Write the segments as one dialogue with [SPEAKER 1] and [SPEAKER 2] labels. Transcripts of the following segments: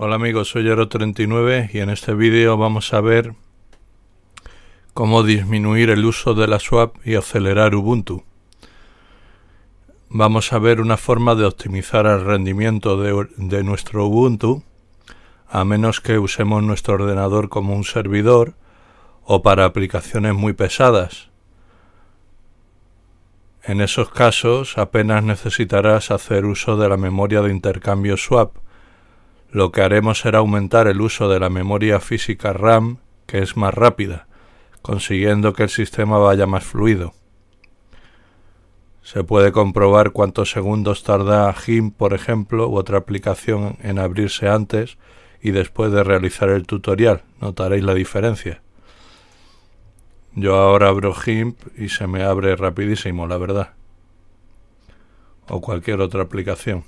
[SPEAKER 1] Hola amigos, soy Ero39 y en este vídeo vamos a ver cómo disminuir el uso de la swap y acelerar Ubuntu. Vamos a ver una forma de optimizar el rendimiento de nuestro Ubuntu a menos que usemos nuestro ordenador como un servidor o para aplicaciones muy pesadas. En esos casos apenas necesitarás hacer uso de la memoria de intercambio swap lo que haremos será aumentar el uso de la memoria física RAM, que es más rápida, consiguiendo que el sistema vaya más fluido. Se puede comprobar cuántos segundos tarda GIMP, por ejemplo, u otra aplicación en abrirse antes y después de realizar el tutorial. Notaréis la diferencia. Yo ahora abro GIMP y se me abre rapidísimo, la verdad. O cualquier otra aplicación.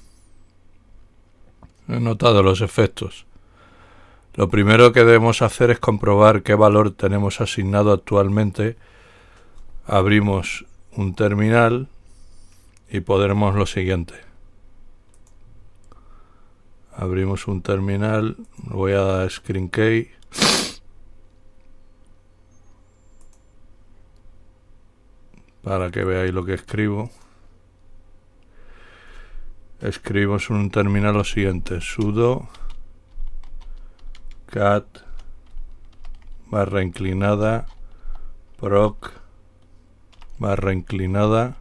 [SPEAKER 1] He notado los efectos. Lo primero que debemos hacer es comprobar qué valor tenemos asignado actualmente. Abrimos un terminal y podremos lo siguiente. Abrimos un terminal, voy a dar screen key. Para que veáis lo que escribo escribimos en un terminal lo siguiente, sudo cat barra inclinada proc barra inclinada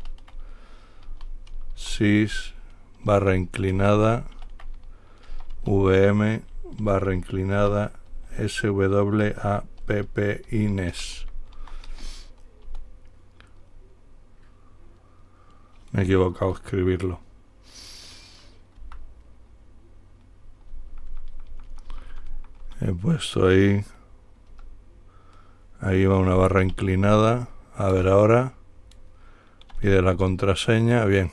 [SPEAKER 1] sys barra inclinada vm barra inclinada swappines e me he equivocado escribirlo Eh, puesto ahí ahí va una barra inclinada a ver ahora pide la contraseña bien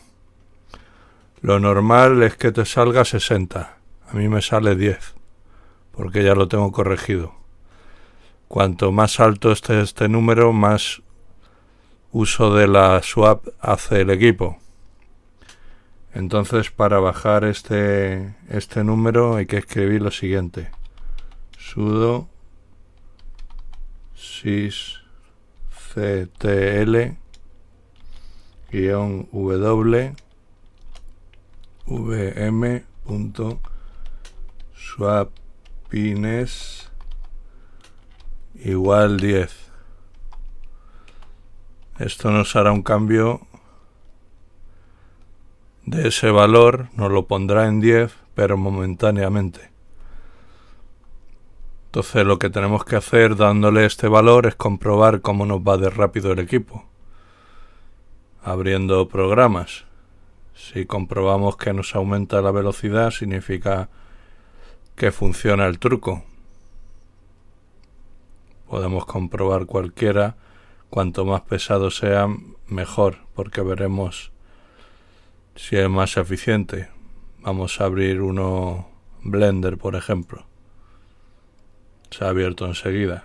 [SPEAKER 1] lo normal es que te salga 60 a mí me sale 10 porque ya lo tengo corregido cuanto más alto esté este número más uso de la swap hace el equipo entonces para bajar este este número hay que escribir lo siguiente sudo sysctl guión w vm igual 10 esto nos hará un cambio de ese valor nos lo pondrá en 10 pero momentáneamente entonces lo que tenemos que hacer dándole este valor es comprobar cómo nos va de rápido el equipo. Abriendo programas. Si comprobamos que nos aumenta la velocidad significa que funciona el truco. Podemos comprobar cualquiera. Cuanto más pesado sea, mejor, porque veremos si es más eficiente. Vamos a abrir uno Blender, por ejemplo. Se ha abierto enseguida.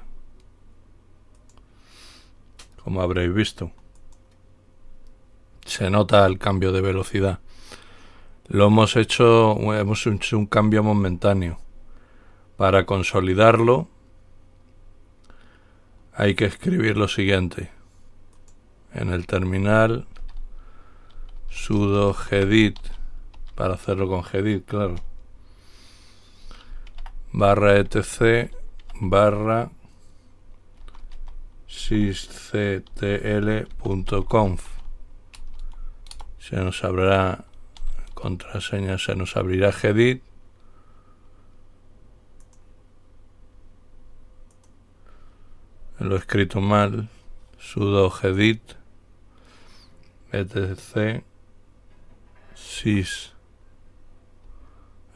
[SPEAKER 1] Como habréis visto. Se nota el cambio de velocidad. Lo hemos hecho, hemos hecho un cambio momentáneo. Para consolidarlo hay que escribir lo siguiente. En el terminal sudo gedit para hacerlo con gedit, claro. barra etc barra sysctl.conf se nos abrirá contraseña se nos abrirá gedit lo he escrito mal sudo gedit etc sys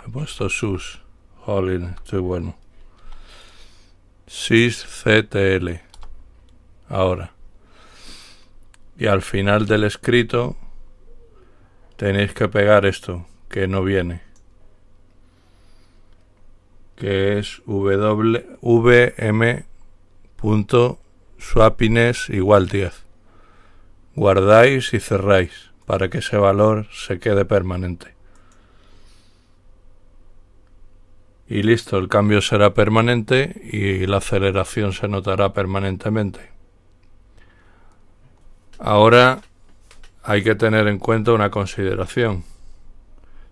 [SPEAKER 1] he puesto sus jolín estoy bueno sysctl. Ahora. Y al final del escrito tenéis que pegar esto, que no viene. Que es vm.swapines igual 10. Guardáis y cerráis para que ese valor se quede permanente. y listo, el cambio será permanente y la aceleración se notará permanentemente. Ahora hay que tener en cuenta una consideración.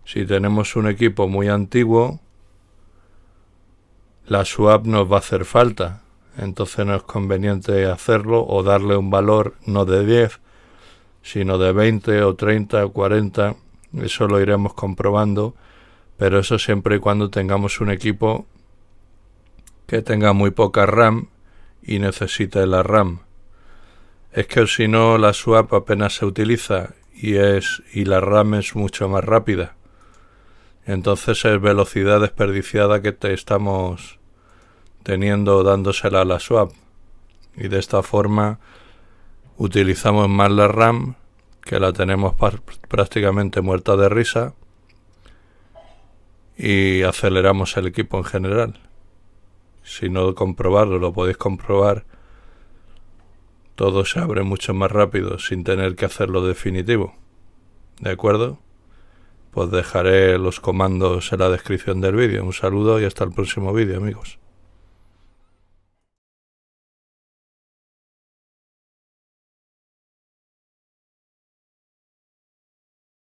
[SPEAKER 1] Si tenemos un equipo muy antiguo, la swap nos va a hacer falta. Entonces no es conveniente hacerlo o darle un valor no de 10, sino de 20 o 30 o 40. Eso lo iremos comprobando pero eso siempre y cuando tengamos un equipo que tenga muy poca RAM y necesite la RAM. Es que si no la swap apenas se utiliza y es y la RAM es mucho más rápida. Entonces es velocidad desperdiciada que te estamos teniendo dándosela a la swap. Y de esta forma utilizamos más la RAM, que la tenemos prácticamente muerta de risa, y aceleramos el equipo en general. Si no comprobarlo, lo podéis comprobar. Todo se abre mucho más rápido sin tener que hacerlo definitivo. ¿De acuerdo? Pues dejaré los comandos en la descripción del vídeo. Un saludo y hasta el próximo vídeo, amigos.